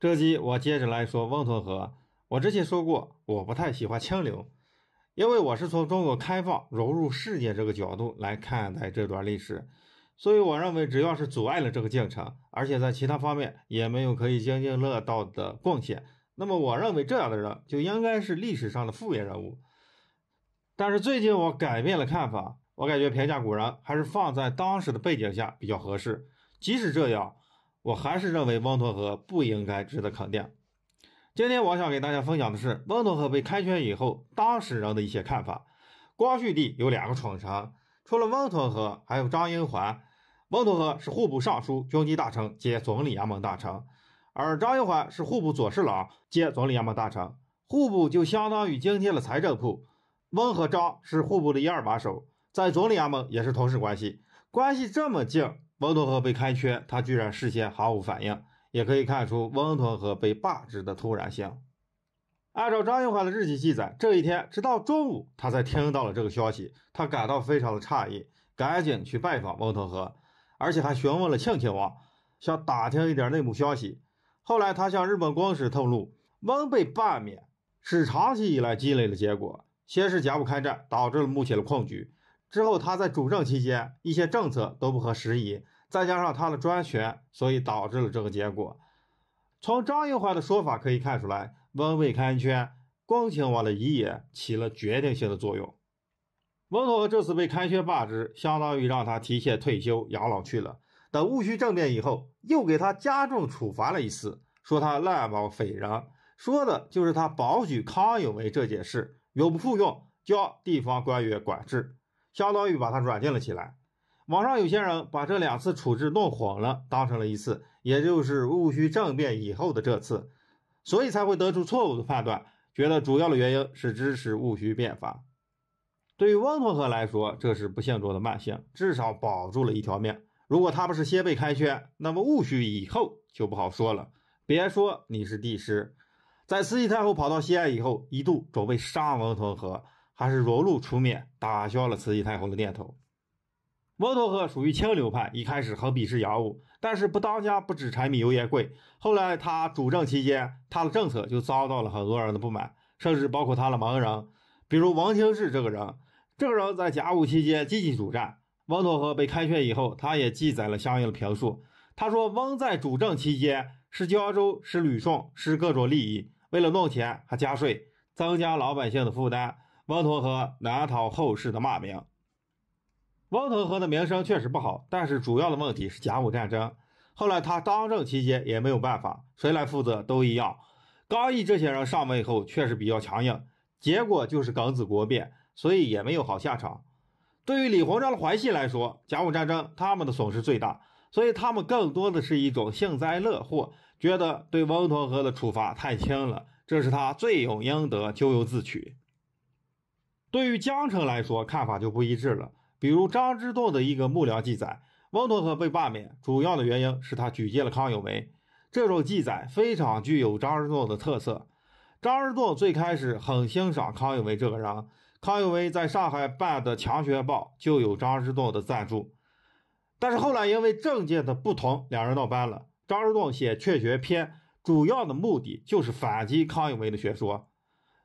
这期我接着来说翁同河。我之前说过，我不太喜欢清流，因为我是从中国开放融入世界这个角度来看待这段历史，所以我认为只要是阻碍了这个进程，而且在其他方面也没有可以津津乐道的贡献，那么我认为这样的人就应该是历史上的负面人物。但是最近我改变了看法，我感觉评价古人还是放在当时的背景下比较合适，即使这样。我还是认为翁同龢不应该值得肯定。今天我想给大家分享的是翁同龢被开缺以后当事人的一些看法。光绪帝有两个宠臣，除了翁同龢，还有张英环。翁同龢是户部尚书、军机大臣兼总理衙门大臣，而张英环是户部左侍郎兼总理衙门大臣。户部就相当于今天的财政部。翁和张是户部的一二把手，在总理衙门也是同事关系，关系这么近。翁同龢被开缺，他居然事先毫无反应，也可以看出翁同龢被罢职的突然性。按照张玉华的日记记载，这一天直到中午，他才听到了这个消息，他感到非常的诧异，赶紧去拜访翁同龢，而且还询问了庆亲王，想打听一点内幕消息。后来他向日本公使透露，翁被罢免是长期以来积累的结果，先是甲午开战，导致了目前的困局。之后他在主政期间，一些政策都不合时宜，再加上他的专权，所以导致了这个结果。从张英华的说法可以看出来，温未勘宣恭亲王的遗言起了决定性的作用。温和这次被勘宣罢职，相当于让他提前退休养老去了。等戊戌政变以后，又给他加重处罚了一次，说他滥冒匪人，说的就是他保举康有为这件事，永不复用，交地方官员管制。相当于把他软禁了起来。网上有些人把这两次处置弄混了，当成了一次，也就是戊戌政变以后的这次，所以才会得出错误的判断，觉得主要的原因是支持戊戌变法。对于翁同龢来说，这是不幸中的万幸，至少保住了一条命。如果他不是先被开缺，那么戊戌以后就不好说了。别说你是帝师，在慈禧太后跑到西安以后，一度准备杀翁同龢。还是荣禄出面打消了慈禧太后的念头。翁同龢属于清流派，一开始很鄙视洋务，但是不当家不知柴米油盐贵。后来他主政期间，他的政策就遭到了很多人的不满，甚至包括他的盟人，比如王庆治这个人。这个人在甲午期间积极主战。翁同龢被开缺以后，他也记载了相应的评述。他说，翁在主政期间，是加州，是旅顺，是各种利益，为了弄钱还加税，增加老百姓的负担。翁同和难逃后世的骂名。翁同和的名声确实不好，但是主要的问题是甲午战争。后来他当政期间也没有办法，谁来负责都一样。刚毅这些人上位后确实比较强硬，结果就是庚子国变，所以也没有好下场。对于李鸿章的淮系来说，甲午战争他们的损失最大，所以他们更多的是一种幸灾乐祸，觉得对翁同和的处罚太轻了，这是他罪有应得，咎由自取。对于江城来说，看法就不一致了。比如张之洞的一个幕僚记载，翁同龢被罢免，主要的原因是他举荐了康有为。这种记载非常具有张之洞的特色。张之洞最开始很欣赏康有为这个人，康有为在上海办的《强学报》就有张之洞的赞助。但是后来因为政见的不同，两人闹掰了。张之洞写《劝学篇》，主要的目的就是反击康有为的学说。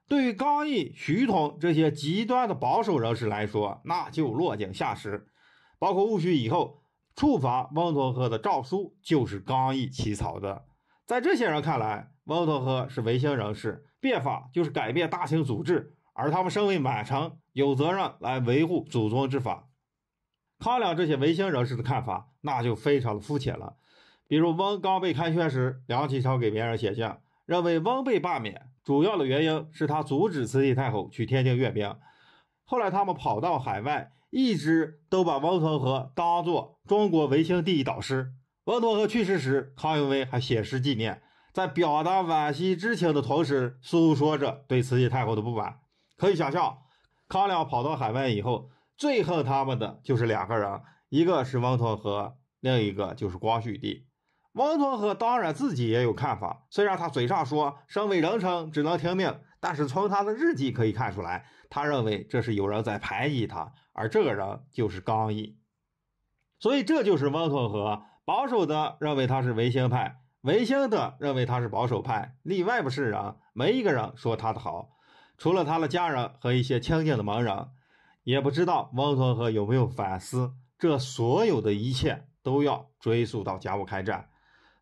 对于刚毅、徐桐这些极端的保守人士来说，那就落井下石。包括戊戌以后处罚翁同龢的诏书，就是刚毅起草的。在这些人看来，翁同龢是维新人士，变法就是改变大清祖制，而他们身为满城，有责任来维护祖宗之法。康梁这些维新人士的看法，那就非常的肤浅了。比如翁刚被开缺时，梁启超给别人写信，认为翁被罢免。主要的原因是他阻止慈禧太后去天津阅兵。后来他们跑到海外，一直都把翁同和当作中国维新第一导师。翁同和去世时，康有为还写诗纪念，在表达惋惜之情的同时，诉说着对慈禧太后的不满。可以想象，康梁跑到海外以后，最恨他们的就是两个人，一个是翁同和，另一个就是光绪帝。翁同和当然自己也有看法，虽然他嘴上说身为人臣只能听命，但是从他的日记可以看出来，他认为这是有人在排挤他，而这个人就是刚毅。所以这就是温宗和保守的认为他是维新派，维新的认为他是保守派，里外不是人，没一个人说他的好，除了他的家人和一些亲近的门人，也不知道温宗和有没有反思，这所有的一切都要追溯到甲午开战。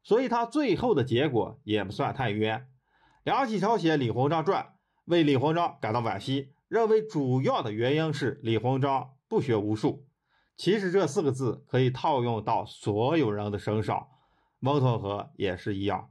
所以他最后的结果也不算太冤。梁启超写《李鸿章传》，为李鸿章感到惋惜，认为主要的原因是李鸿章不学无术。其实这四个字可以套用到所有人的身上，翁同和也是一样。